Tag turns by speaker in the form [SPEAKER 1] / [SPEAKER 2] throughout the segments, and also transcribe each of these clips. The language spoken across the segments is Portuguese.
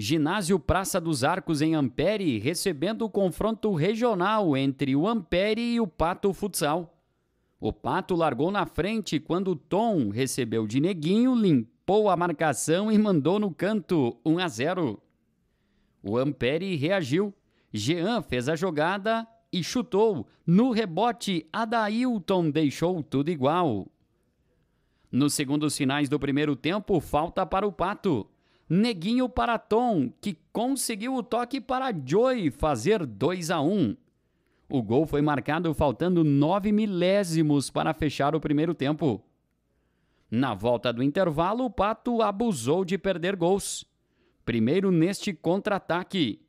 [SPEAKER 1] Ginásio Praça dos Arcos em Ampere recebendo o confronto regional entre o Ampere e o Pato Futsal. O Pato largou na frente quando Tom recebeu de Neguinho, limpou a marcação e mandou no canto 1 a 0. O Ampere reagiu. Jean fez a jogada e chutou. No rebote, Adailton deixou tudo igual. Nos segundos finais do primeiro tempo, falta para o Pato. Neguinho para Tom, que conseguiu o toque para Joy fazer 2 a 1. O gol foi marcado faltando 9 milésimos para fechar o primeiro tempo. Na volta do intervalo, o Pato abusou de perder gols. Primeiro neste contra-ataque.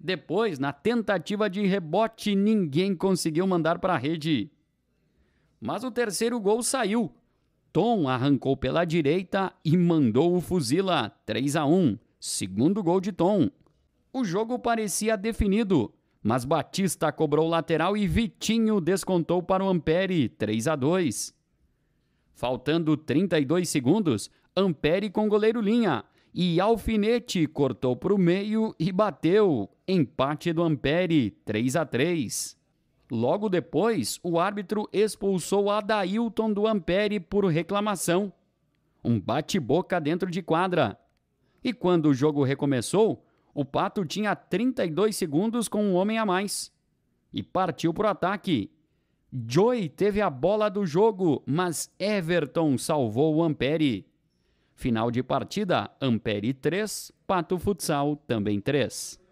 [SPEAKER 1] Depois, na tentativa de rebote, ninguém conseguiu mandar para a rede. Mas o terceiro gol saiu Tom arrancou pela direita e mandou o fuzila 3 a 1, segundo gol de Tom. O jogo parecia definido, mas Batista cobrou lateral e Vitinho descontou para o Ampere 3 a 2. Faltando 32 segundos, Ampere com goleiro linha e Alfinete cortou para o meio e bateu. Empate do Ampere 3 a 3. Logo depois, o árbitro expulsou Adailton do Ampere por reclamação. Um bate-boca dentro de quadra. E quando o jogo recomeçou, o Pato tinha 32 segundos com um homem a mais. E partiu para o ataque. Joy teve a bola do jogo, mas Everton salvou o Ampere. Final de partida, Ampere 3, Pato Futsal também 3.